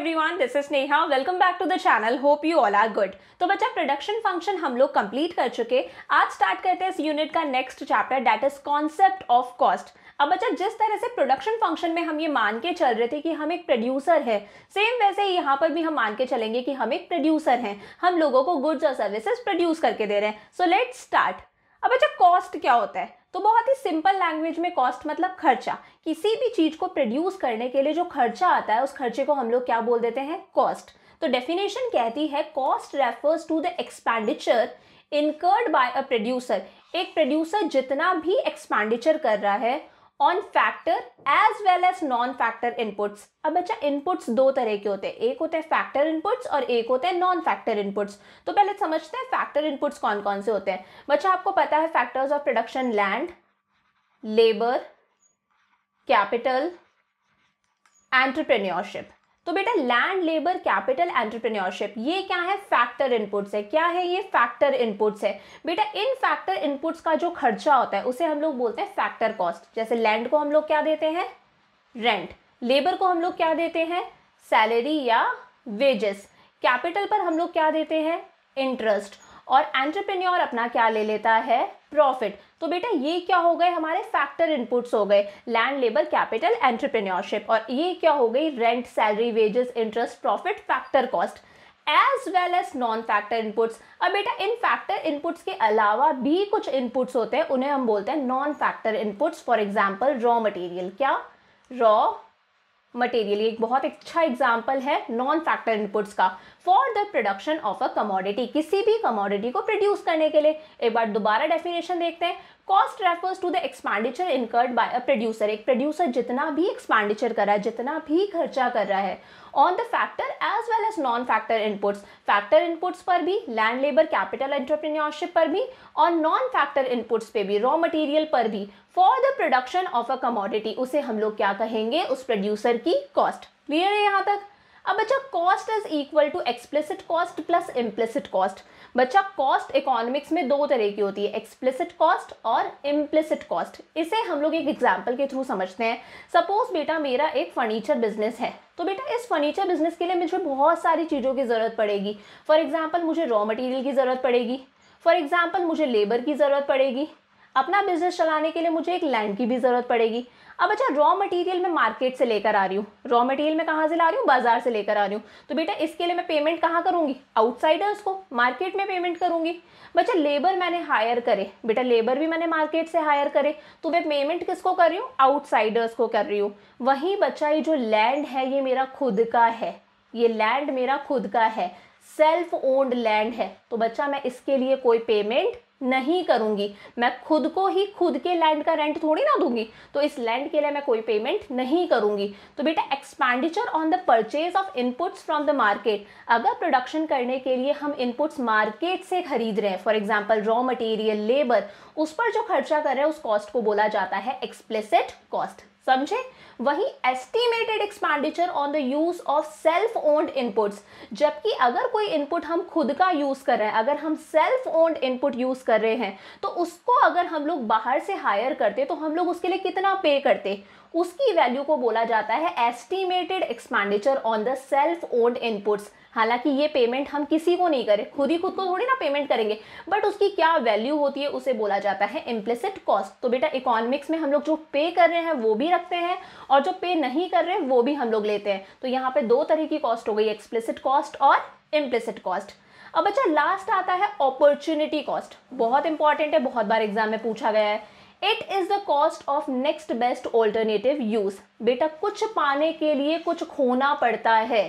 Everyone this is Neha welcome back to the channel hope you all are good तो बच्चा production function हम लोग complete कर चुके आज स्टार्ट करते हैं इस यूनिट का next chapter that is concept of cost अब बच्चा जिस तरह से प्रोडक्शन फंक्शन में हम ये मान के चल रहे थे कि हम एक प्रोड्यूसर है सेम वैसे यहाँ पर भी हम मान के चलेंगे कि हम एक प्रोड्यूसर हैं हम लोगों को गुड्स और सर्विसेज प्रोड्यूस करके दे रहे हैं सो लेट स्टार्ट अब अच्छा कॉस्ट क्या होता है तो बहुत ही सिंपल लैंग्वेज में कॉस्ट मतलब खर्चा किसी भी चीज़ को प्रोड्यूस करने के लिए जो खर्चा आता है उस खर्चे को हम लोग क्या बोल देते हैं कॉस्ट तो डेफिनेशन कहती है cost refers to the expenditure incurred by a producer एक प्रोड्यूसर जितना भी एक्सपेंडिचर कर रहा है on factor as well as non factor inputs अब बच्चा इनपुट्स दो तरह के होते हैं एक होते हैं फैक्टर इनपुट्स और एक होते हैं नॉन फैक्टर इनपुट्स तो पहले समझते हैं फैक्टर इनपुट्स कौन कौन से होते हैं बच्चा आपको पता है factors of production land labour capital entrepreneurship तो बेटा लैंड लेबर कैपिटल एंटरप्रेन्योरशिप ये क्या है फैक्टर इनपुट्स है क्या है ये फैक्टर इनपुट्स है बेटा इन फैक्टर इनपुट्स का जो खर्चा होता है उसे हम लोग बोलते हैं फैक्टर कॉस्ट जैसे लैंड को हम लोग क्या देते हैं रेंट लेबर को हम लोग क्या देते हैं सैलरी या वेजेस कैपिटल पर हम लोग क्या देते हैं इंटरेस्ट और एंटरप्रेन्योर अपना क्या ले लेता है प्रॉफिट तो बेटा ये क्या हो गए हमारे फैक्टर इनपुट्स हो गए लैंड लेबर कैपिटल एंटरप्रेन्योरशिप और ये क्या हो गई rent salary wages interest profit factor cost as well as non factor inputs अब बेटा इन फैक्टर इनपुट्स के अलावा भी कुछ इनपुट्स होते हैं उन्हें हम बोलते हैं non factor inputs for example raw material क्या रॉ मटेरियल एक बहुत अच्छा एग्जाम्पल है नॉन फैक्टर इनपुट्स का for the production of a commodity किसी भी कमोडिटी को प्रोड्यूस करने के लिए एक बार दोबारा डेफिनेशन देखते हैं cost refers to the expenditure incurred by a producer एक प्रोड्यूसर जितना भी एक्सपेंडिचर कर रहा है जितना भी खर्चा कर रहा है on the factor as well as non factor inputs factor inputs पर भी लैंड लेबर कैपिटल एंटरप्रेन्योरशिप पर भी और नॉन फैक्टर इनपुट्स पे भी रॉ मटेरियल पर भी for the production of a commodity उसे हम लोग क्या कहेंगे उस प्रोड्यूसर की कॉस्ट क्लियर है यहाँ तक अब बच्चा cost is equal to explicit cost plus implicit cost बच्चा कॉस्ट इकोनॉमिक्स में दो तरह की होती है एक्सप्लिसिट कॉस्ट और इम्प्लिसिट कॉस्ट इसे हम लोग एक एग्जाम्पल के थ्रू समझते हैं सपोज बेटा मेरा एक फर्नीचर बिजनेस है तो बेटा इस फर्नीचर बिजनेस के लिए मुझे बहुत सारी चीज़ों की ज़रूरत पड़ेगी फॉर एग्जाम्पल मुझे रॉ मटेरियल की ज़रूरत पड़ेगी फॉर एग्जाम्पल मुझे लेबर की ज़रूरत पड़ेगी अपना बिजनेस चलाने के लिए मुझे एक लैंड की भी ज़रूरत पड़ेगी अब अच्छा रॉ मटेरियल मैं मार्केट से लेकर आ रही हूँ रॉ मटेरियल मैं कहाँ से ला रही हूँ बाजार से लेकर आ रही हूँ तो बेटा इसके लिए मैं पेमेंट कहाँ करूँगी आउटसाइडर्स को मार्केट में पेमेंट करूँगी बच्चा लेबर मैंने हायर करे बेटा लेबर भी मैंने मार्केट से हायर करे तो मैं पेमेंट किसको कर रही हूँ आउटसाइडर्स को कर रही हूँ वहीं बच्चा ये जो लैंड है ये मेरा खुद का है ये लैंड मेरा खुद का है सेल्फ ओन्ड लैंड है तो बच्चा मैं इसके लिए कोई पेमेंट नहीं करूंगी मैं खुद को ही खुद के लैंड का रेंट थोड़ी ना दूंगी तो इस लैंड के लिए मैं कोई पेमेंट नहीं करूंगी तो बेटा expenditure on the purchase of inputs from the market अगर प्रोडक्शन करने के लिए हम इनपुट्स मार्केट से खरीद रहे हैं for example raw material labour उस पर जो खर्चा कर रहे हैं उस कॉस्ट को बोला जाता है एक्सप्लेसिट कॉस्ट समझे वही estimated expenditure on the use of self owned inputs जबकि अगर कोई इनपुट हम खुद का यूज कर रहे हैं अगर हम सेल्फ ओन्ड इनपुट यूज कर रहे हैं तो उसको अगर हम लोग बाहर से हायर करते तो हम लोग उसके लिए कितना पे करते उसकी वैल्यू को बोला जाता है estimated expenditure on the self owned inputs हालांकि ये पेमेंट हम किसी को नहीं करें खुद ही खुद को थोड़ी ना पेमेंट करेंगे बट उसकी क्या वैल्यू होती है उसे बोला जाता है इम्प्लिसिट कॉस्ट तो बेटा इकोनॉमिक्स में हम लोग जो पे कर रहे हैं वो भी रखते हैं और जो पे नहीं कर रहे वो भी हम लोग लेते हैं तो यहाँ पे दो तरह की कॉस्ट हो गई एक्सप्लिसिट कॉस्ट और इम्प्लिसिट कॉस्ट अब अच्छा लास्ट आता है अपॉर्चुनिटी कॉस्ट बहुत इंपॉर्टेंट है बहुत बार एग्जाम में पूछा गया है it is the cost of next best alternative use बेटा कुछ पाने के लिए कुछ खोना पड़ता है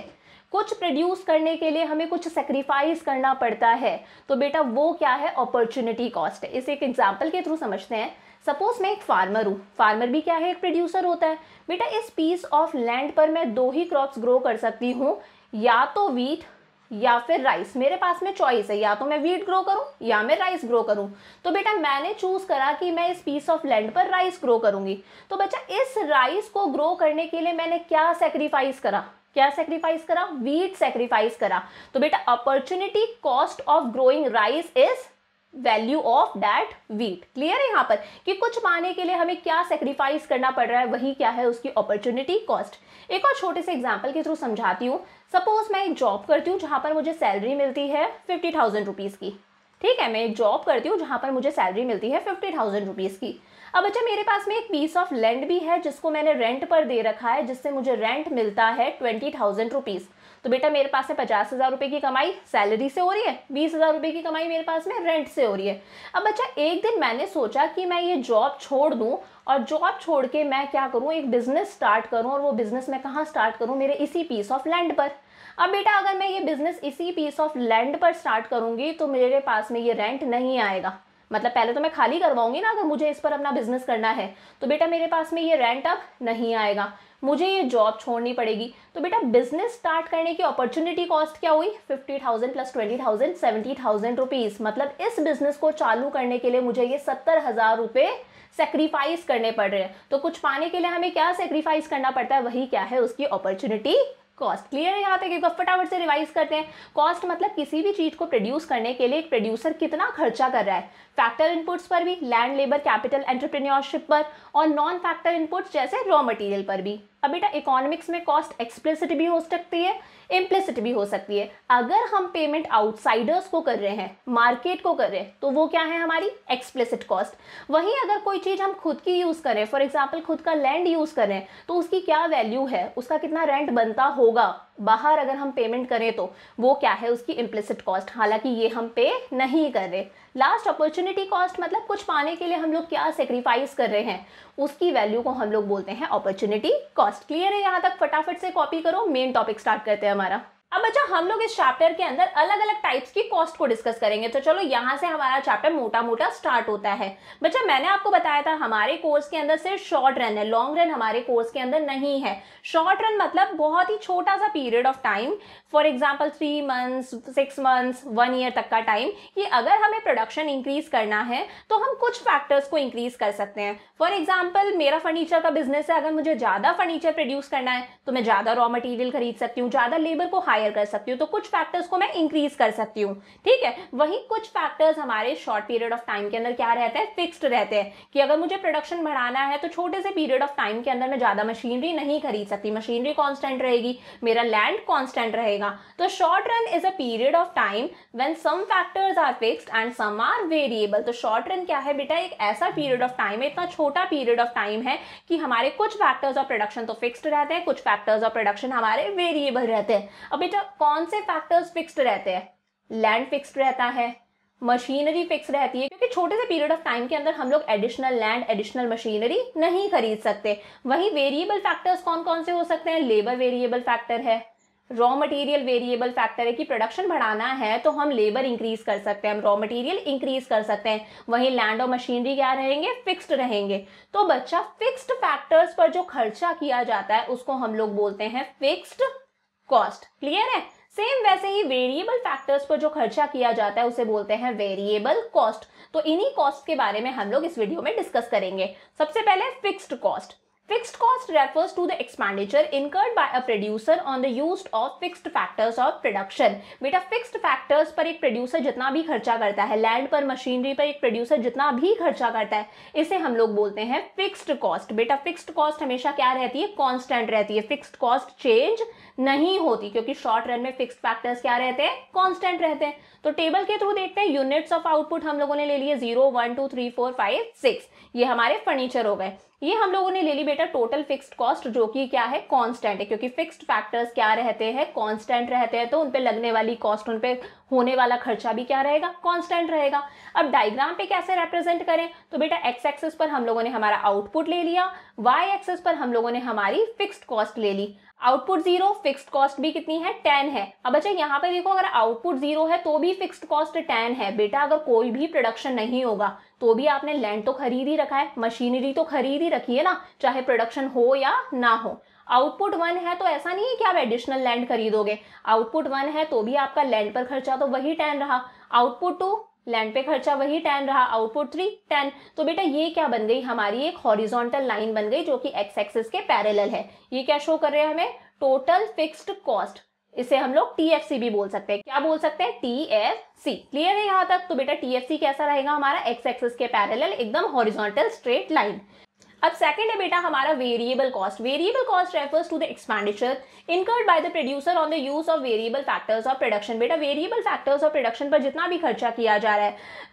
कुछ प्रोड्यूस करने के लिए हमें कुछ सेक्रीफाइस करना पड़ता है तो बेटा वो क्या है अपॉर्चुनिटी कॉस्ट इसे एक एग्जाम्पल के थ्रू समझते हैं सपोज मैं एक फार्मर हूँ फार्मर भी क्या है एक प्रोड्यूसर होता है बेटा इस पीस ऑफ लैंड पर मैं दो ही क्रॉप्स ग्रो कर सकती हूँ या तो वीट या फिर राइस मेरे पास में चॉइस है या तो मैं वीट ग्रो करूं या मैं राइस ग्रो करूं तो बेटा मैंने चूज करा कि मैं इस पीस ऑफ लैंड पर राइस ग्रो करूंगी तो बच्चा इस राइस को ग्रो करने के लिए मैंने क्या सेक्रीफाइस करा क्या सेक्रीफाइस करा वीट सेक्रीफाइस करा तो बेटा opportunity cost of growing rice is value of that wheat clear है यहाँ पर कि कुछ पाने के लिए हमें क्या सेक्रीफाइस करना पड़ रहा है वही क्या है उसकी अपॉर्चुनिटी कॉस्ट एक और छोटे से एग्जाम्पल के थ्रू समझाती हूँ सपोज मैं एक जॉब करती हूँ जहाँ पर मुझे सैलरी मिलती है फिफ्टी थाउजेंड रुपीज़ की ठीक है मैं एक जॉब करती हूँ जहाँ पर मुझे सैलरी मिलती है फिफ्टी थाउजेंड रुपीज़ की अब अच्छा मेरे पास में एक पीस ऑफ लैंड भी है जिसको मैंने रेंट पर दे रखा है जिससे मुझे रेंट मिलता है ट्वेंटी थाउजेंड रुपीज़ तो बेटा मेरे पास है पचास हज़ार रुपये की कमाई सैलरी से हो रही है बीस हज़ार रुपये की कमाई मेरे पास में रेंट से हो रही है अब बच्चा एक दिन मैंने सोचा कि मैं ये जॉब छोड़ दूँ और जॉब छोड़ के मैं क्या करूँ एक बिज़नेस स्टार्ट करूँ और वो बिज़नेस मैं कहाँ स्टार्ट करूँ मेरे इसी पीस ऑफ लैंड पर अब बेटा अगर मैं ये बिज़नेस इसी पीस ऑफ लैंड पर स्टार्ट करूँगी तो मेरे पास में ये रेंट नहीं आएगा मतलब पहले तो मैं खाली करवाऊंगी ना अगर मुझे इस पर अपना बिजनेस करना है तो बेटा मेरे पास में ये रेंट अब नहीं आएगा मुझे ये जॉब छोड़नी पड़ेगी तो बेटा बिजनेस स्टार्ट करने की अपॉर्चुनिटी कॉस्ट क्या हुई fifty thousand plus twenty thousand seventy thousand rupees मतलब इस बिजनेस को चालू करने के लिए मुझे ये सत्तर हज़ार रुपए सेक्रीफाइस करने पड़ रहे हैं तो कुछ पाने के लिए हमें क्या सेक्रीफाइस करना पड़ता है वही क्या है उसकी अपॉर्चुनिटी कॉस्ट क्लियर है यहाँ तक एक फटाफट से रिवाइज करते हैं कॉस्ट मतलब किसी भी चीज़ को प्रोड्यूस करने के लिए एक प्रोड्यूसर कितना खर्चा कर रहा है फैक्टर इनपुट्स पर भी लैंड लेबर कैपिटल एंटरप्रेन्योरशिप पर और नॉन फैक्टर इनपुट्स जैसे रॉ मटेरियल पर भी अब बेटा इकोनॉमिक्स में कॉस्ट एक्सप्लिसिट भी हो सकती है इम्प्लिसिट भी हो सकती है अगर हम पेमेंट आउटसाइडर्स को कर रहे हैं मार्केट को कर रहे हैं तो वो क्या है हमारी एक्सप्लिसिट कॉस्ट वहीं अगर कोई चीज़ हम खुद की यूज़ करें फॉर एग्जाम्पल खुद का लैंड यूज़ करें तो उसकी क्या वैल्यू है उसका कितना रेंट बनता होगा बाहर अगर हम पेमेंट करें तो वो क्या है उसकी इम्प्लिसिट कॉस्ट हालांकि ये हम पे नहीं कर रहे लास्ट अपॉर्चुनिटी कॉस्ट मतलब कुछ पाने के लिए हम लोग क्या सेक्रीफाइस कर रहे हैं उसकी वैल्यू को हम लोग बोलते हैं अपॉर्चुनिटी कॉस्ट क्लियर है यहाँ तक फटाफट से कॉपी करो मेन टॉपिक स्टार्ट करते हैं हमारा अब बच्चों हम लोग इस चैप्टर के अंदर अलग अलग टाइप्स की कॉस्ट को डिस्कस करेंगे तो चलो यहाँ से हमारा चैप्टर मोटा मोटा स्टार्ट होता है बच्चा मैंने आपको बताया था हमारे कोर्स के अंदर सिर्फ शॉर्ट रन है लॉन्ग रन हमारे कोर्स के अंदर नहीं है शॉर्ट रन मतलब बहुत ही छोटा सा period of time for example three months six months one year तक का टाइम कि अगर हमें प्रोडक्शन इंक्रीज करना है तो हम कुछ फैक्टर्स को इंक्रीज कर सकते हैं फॉर एग्जाम्पल मेरा फर्नीचर का बिजनेस है अगर मुझे ज़्यादा फर्नीचर प्रोड्यूस करना है तो मैं ज़्यादा रॉ मटेरियल खरीद सकती हूँ ज़्यादा लेबर को हाई हायर कर सकती हूँ तो कुछ फैक्टर्स को मैं इंक्रीज कर सकती हूँ ठीक है वही कुछ फैक्टर्स हमारे शॉर्ट पीरियड ऑफ टाइम के अंदर क्या रहते हैं फिक्स्ड रहते हैं कि अगर मुझे प्रोडक्शन बढ़ाना है तो छोटे से पीरियड ऑफ टाइम के अंदर मैं ज़्यादा मशीनरी नहीं खरीद सकती मशीनरी कॉन्स्टेंट रहेगी मेरा लैंड कॉन्स्टेंट रहेगा तो short run is a period of time when some factors are fixed and some are variable तो शॉर्ट रन क्या है बेटा एक ऐसा पीरियड ऑफ टाइम है इतना छोटा पीरियड ऑफ टाइम है कि हमारे कुछ फैक्टर्स ऑफ प्रोडक्शन तो फिक्सड रहते हैं कुछ फैक्टर्स ऑफ प्रोडक्शन हमारे वेरिएबल रहते हैं अब बेटा कौन से फैक्टर्स फिक्स्ड रहते हैं लैंड फिक्स्ड रहता है मशीनरी फिक्स रहती है क्योंकि छोटे से पीरियड ऑफ टाइम के अंदर हम लोग एडिशनल लैंड एडिशनल मशीनरी नहीं खरीद सकते वहीं वेरिएबल फैक्टर्स कौन कौन से हो सकते हैं लेबर वेरिएबल फैक्टर है रॉ मटेरियल वेरिएबल फैक्टर है कि प्रोडक्शन बढ़ाना है तो हम लेबर इंक्रीज कर सकते हैं हम रॉ मटेरियल इंक्रीज कर सकते हैं वहीं लैंड और मशीनरी क्या रहेंगे फिक्स्ड रहेंगे तो बच्चा फिक्स्ड फैक्टर्स पर जो खर्चा किया जाता है उसको हम लोग बोलते हैं फिक्स्ड कॉस्ट क्लियर है सेम वैसे ही वेरिएबल फैक्टर्स पर जो खर्चा किया जाता है उसे बोलते हैं वेरिएबल कॉस्ट तो इन्हीं कॉस्ट के बारे में हम लोग इस वीडियो में डिस्कस करेंगे सबसे पहले fixed cost Fixed cost refers to the expenditure incurred by a producer on the use of fixed factors of production. बेटा fixed factors पर एक producer जितना भी खर्चा करता है land पर machinery पर एक producer जितना भी खर्चा करता है इसे हम लोग बोलते हैं fixed cost. बेटा fixed cost हमेशा क्या रहती है constant रहती है fixed cost change नहीं होती क्योंकि short run में fixed factors क्या रहते हैं constant रहते हैं तो table के through देखते हैं units of output हम लोगों ने ले लिए zero one two three four five six ये हमारे furniture हो गए ये हम लोगों ने ले ली बेटा टोटल फिक्स्ड कॉस्ट जो कि क्या है कांस्टेंट है क्योंकि फिक्स्ड फैक्टर्स क्या रहते हैं कांस्टेंट रहते हैं तो उन पे लगने वाली कॉस्ट उन पे होने वाला खर्चा भी क्या रहेगा कांस्टेंट रहेगा अब डायग्राम पे कैसे रिप्रेजेंट करें तो बेटा एक्स एक्सेस पर हम लोगों ने हमारा आउटपुट ले लिया वाई एक्सेस पर हम लोगों ने हमारी फिक्स्ड कॉस्ट ले ली आउटपुट जीरो फिक्स्ड कॉस्ट भी कितनी है टेन है अब बच्चा यहाँ पे देखो अगर आउटपुट जीरो है तो भी फिक्स्ड कॉस्ट टेन है बेटा अगर कोई भी प्रोडक्शन नहीं होगा तो भी आपने लैंड तो खरीद ही रखा है मशीनरी तो खरीद ही रखी है ना चाहे प्रोडक्शन हो या ना हो आउटपुट वन है तो ऐसा नहीं है कि आप एडिशनल लैंड खरीदोगे आउटपुट वन है तो भी आपका लैंड पर खर्चा तो वही टेन रहा आउटपुट टू लैंड पे खर्चा वही टेन रहा आउटपुट थ्री टेन तो बेटा ये क्या बन गई हमारी एक हॉरिजॉन्टल लाइन बन गई जो कि एक्स एक्सिस के पैरेलल है ये क्या शो कर रहे हैं हमें टोटल फिक्स्ड कॉस्ट इसे हम लोग टीएफसी भी बोल सकते हैं क्या बोल सकते हैं टीएफसी क्लियर है यहाँ तक तो बेटा टीएफसी कैसा रहेगा हमारा एक्स एक्सिस के पैरेलल एकदम हॉरिजॉन्टल स्ट्रेट लाइन अब सेकंड है बेटा हमारा variable cost variable cost refers to the expenditure incurred by the producer on the use of variable factors of production बेटा वेरिएबल फैक्टर्स ऑफ प्रोडक्शन पर जितना भी खर्चा किया जा रहा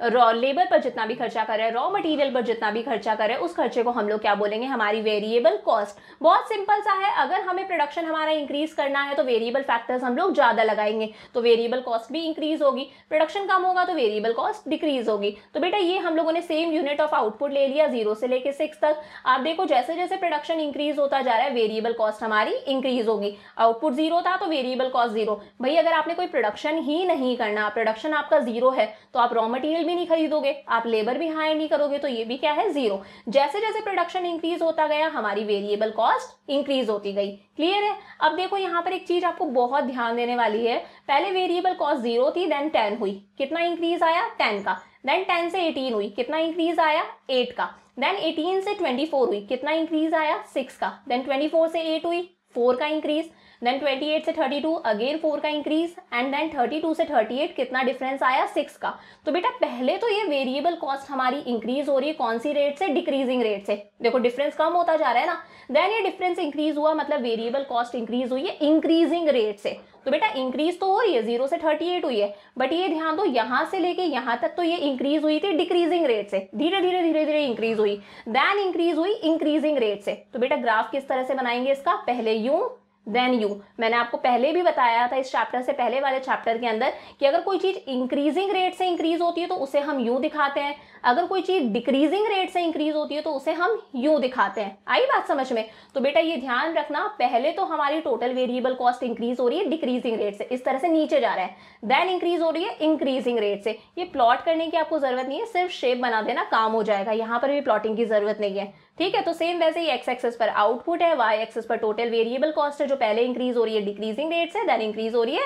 है रॉ लेबर पर जितना भी खर्चा कर रहे हैं रॉ मटीरियल पर जितना भी खर्चा कर रहे हैं उस खर्चे को हम लोग क्या बोलेंगे हमारी वेरिएबल कॉस्ट बहुत सिंपल सा है अगर हमें प्रोडक्शन हमारा इंक्रीज करना है तो वेरिएबल फैक्टर्स हम लोग ज़्यादा लगाएंगे तो वेरिएबल कॉस्ट भी इंक्रीज होगी प्रोडक्शन कम होगा तो वेरिएबल कॉस्ट डिक्रीज होगी तो बेटा ये हम लोगों ने सेम यूनिट ऑफ आउटपुट ले लिया जीरो से लेकर सिक्स तक आप देखो जैसे जैसे प्रोडक्शन इंक्रीज होता जा रहा है वेरिएबल कॉस्ट हमारी इंक्रीज होगी आउटपुट जीरो था तो वेरिएबल कॉस्ट जीरो भाई अगर आपने कोई प्रोडक्शन ही नहीं करना प्रोडक्शन आपका जीरो है तो आप रॉ मटेरियल भी नहीं खरीदोगे आप लेबर भी हायर नहीं करोगे तो ये भी क्या है जीरो जैसे जैसे प्रोडक्शन इंक्रीज होता गया हमारी वेरिएबल कॉस्ट इंक्रीज होती गई क्लियर है अब देखो यहाँ पर एक चीज आपको बहुत ध्यान देने वाली है पहले वेरिएबल कॉस्ट जीरो थी देन टेन हुई कितना इंक्रीज आया टेन का देन टेन से एटीन हुई कितना इंक्रीज आया एट का देन एटीन से ट्वेंटी फोर हुई कितना इंक्रीज आया सिक्स का देन ट्वेंटी फोर से एट हुई फोर का इंक्रीज़ देन 28 से 32 अगेन फोर का इंक्रीज एंड देन 32 से 38 कितना डिफरेंस आया सिक्स का तो बेटा पहले तो ये वेरिएबल कॉस्ट हमारी इंक्रीज हो रही है कौन सी रेट से डिक्रीजिंग रेट से देखो डिफरेंस कम होता जा रहा है ना देन ये डिफरेंस इंक्रीज हुआ मतलब वेरिएबल कॉस्ट इंक्रीज हुई है इंक्रीजिंग रेट से तो बेटा इंक्रीज तो हो रही है जीरो से थर्टी एट हुई है बट ये ध्यान दो यहाँ से लेके यहाँ तक तो ये इंक्रीज हुई थी डिक्रीजिंग रेट से धीरे धीरे धीरे धीरे इंक्रीज हुई देन इंक्रीज हुई इंक्रीजिंग रेट से तो बेटा ग्राफ किस तरह से बनाएंगे इसका पहले यू देन यू मैंने आपको पहले भी बताया था इस चैप्टर से पहले वाले चैप्टर के अंदर कि अगर कोई चीज़ इंक्रीजिंग रेट से इंक्रीज होती है तो उसे हम यू दिखाते हैं अगर कोई चीज़ डिक्रीजिंग रेट से इंक्रीज होती है तो उसे हम यू दिखाते हैं आई बात समझ में तो बेटा ये ध्यान रखना पहले तो हमारी टोटल वेरिएबल कॉस्ट इंक्रीज हो रही है डिक्रीजिंग रेट से इस तरह से नीचे जा रहा है देन इंक्रीज हो रही है इंक्रीजिंग रेट से ये प्लॉट करने की आपको ज़रूरत नहीं है सिर्फ शेप बना देना काम हो जाएगा यहाँ पर भी प्लॉटिंग की ज़रूरत नहीं है ठीक है तो सेम वैसे ही एक्स एक्सेस पर आउटपुट है वाई एक्सेस पर टोटल वेरिएबल कॉस्ट है जो पहले इंक्रीज हो रही है डिक्रीजिंग रेट से देन इंक्रीज हो रही है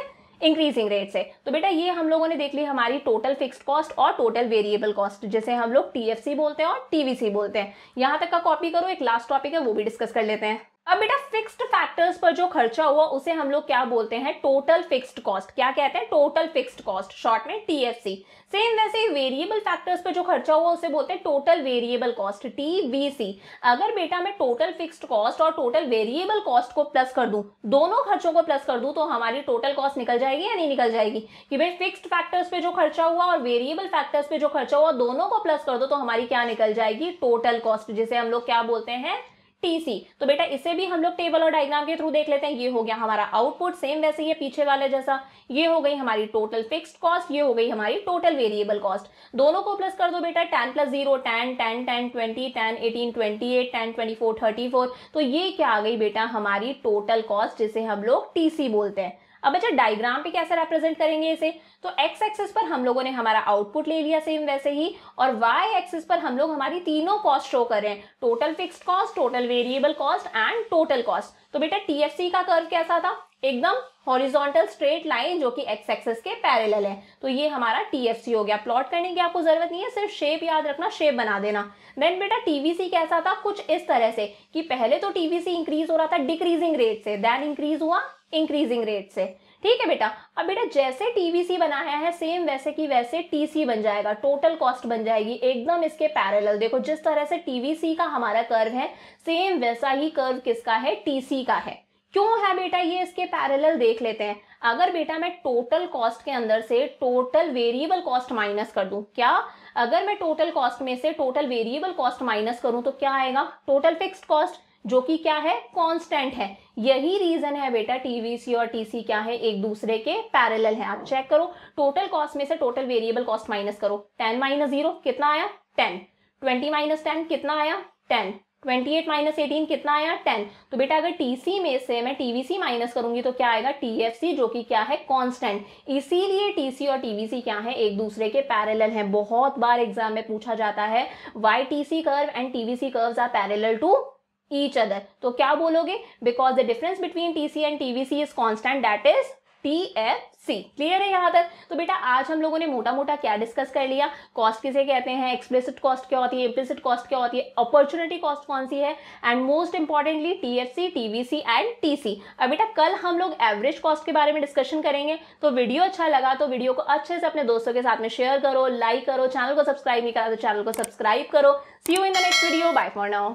इंक्रीजिंग रेट से तो बेटा ये हम लोगों ने देख ली हमारी टोटल फिक्स्ड कॉस्ट और टोटल वेरिएबल कॉस्ट जिसे हम लोग टीएफसी बोलते हैं और टीवीसी बोलते हैं यहाँ तक का कॉपी करो एक लास्ट टॉपिक है वो भी डिस्कस कर लेते हैं अब बेटा फिक्स्ड फैक्टर्स पर जो खर्चा हुआ उसे हम लोग क्या बोलते हैं टोटल फिक्स्ड कॉस्ट क्या कहते हैं टोटल फिक्स्ड कॉस्ट शॉर्ट में टीएफसी सेम वैसे ही वेरिएबल फैक्टर्स पर जो खर्चा हुआ उसे बोलते हैं टोटल वेरिएबल कॉस्ट टीवीसी अगर बेटा मैं टोटल फिक्स्ड कॉस्ट और टोटल वेरिएबल कॉस्ट को प्लस कर दूं दोनों खर्चों को प्लस कर दूं तो हमारी टोटल कॉस्ट निकल जाएगी या नहीं निकल जाएगी कि भाई फिक्स्ड फैक्टर्स पे जो खर्चा हुआ और वेरिएबल फैक्टर्स पे जो खर्चा हुआ दोनों को प्लस कर दो तो हमारी क्या निकल जाएगी टोटल कॉस्ट जिसे हम लोग क्या बोलते हैं टीसी तो बेटा इसे भी हम लोग टेबल और डायग्राम के थ्रू देख लेते हैं ये हो गया हमारा आउटपुट सेम वैसे ही है पीछे वाले जैसा ये हो गई हमारी टोटल फिक्स्ड कॉस्ट ये हो गई हमारी टोटल वेरिएबल कॉस्ट दोनों को प्लस कर दो बेटा ten plus zero ten ten ten twenty ten eighteen twenty eight ten twenty four thirty four तो ये क्या आ गई बेटा हमारी टोटल कॉस्ट जिसे हम लोग टीसी बोलते हैं अब अच्छा डायग्राम पे कैसे रिप्रेजेंट करेंगे इसे तो एक्स एक्सिस पर हम लोगों ने हमारा आउटपुट ले लिया सेम वैसे ही और वाई एक्सिस पर हम लोग हमारी तीनों कॉस्ट शो कर रहे हैं total fix cost total variable cost and total cost तो बेटा टीएफसी का कर्व कैसा था एकदम हॉरिजॉन्टल स्ट्रेट लाइन जो कि एक्स एक्सिस के पैरेलल है तो ये हमारा टीएफसी हो गया प्लॉट करने की आपको जरूरत नहीं है सिर्फ शेप याद रखना शेप बना देना देन बेटा टीवीसी कैसा था कुछ इस तरह से कि पहले तो टीवीसी इंक्रीज हो रहा था डिक्रीजिंग रेट से देन इंक्रीज हुआ इंक्रीजिंग रेट से ठीक है बेटा अब बेटा जैसे टीवीसी बनाया है सेम वैसे की वैसे टीसी बन जाएगा टोटल कॉस्ट बन जाएगी एकदम इसके पैरेलल देखो जिस तरह से टीवीसी का हमारा कर्व है सेम वैसा ही कर्व किसका है टीसी का है क्यों है बेटा ये इसके पैरेलल देख लेते हैं अगर बेटा मैं टोटल कॉस्ट के अंदर से टोटल वेरिएबल कॉस्ट माइनस कर दूं क्या अगर मैं टोटल कॉस्ट में से टोटल वेरिएबल कॉस्ट माइनस करूं तो क्या आएगा टोटल फिक्स्ड कॉस्ट जो कि क्या है कांस्टेंट है यही रीजन है बेटा टीवीसी और टीसी क्या है एक दूसरे के पैरेलल है आप चेक करो टोटल कॉस्ट में से टोटल वेरिएबल कॉस्ट माइनस करो टेन माइनस जीरो कितना आया टेन ट्वेंटी माइनस टेन कितना आया ten twenty eight minus eighteen कितना आया टेन तो बेटा अगर टीसी में से मैं टीवीसी माइनस करूंगी तो क्या आएगा टीएफसी जो कि क्या है कांस्टेंट इसीलिए टीसी और टीवीसी क्या है एक दूसरे के पैरेलल हैं बहुत बार एग्जाम में पूछा जाता है why TC curve and TVC curve are parallel to each other तो क्या बोलोगे because the difference between TC and TVC is constant that is T F C clear है यहाँ तक तो बेटा आज हम लोगों ने मोटा मोटा क्या डिस्कस कर लिया कॉस्ट किसे कहते हैं एक्सप्लिसिट कॉस्ट क्या होती है इम्प्लिसिट कॉस्ट क्या होती है अपॉर्चुनिटी कॉस्ट कौन सी है and most importantly T F C T V C and T C अब बेटा कल हम लोग एवरेज कॉस्ट के बारे में डिस्कशन करेंगे तो वीडियो अच्छा लगा तो वीडियो को अच्छे से अपने दोस्तों के साथ में शेयर करो लाइक करो चैनल को सब्सक्राइब नहीं करा तो चैनल को सब्सक्राइब करो see you in the next video bye for now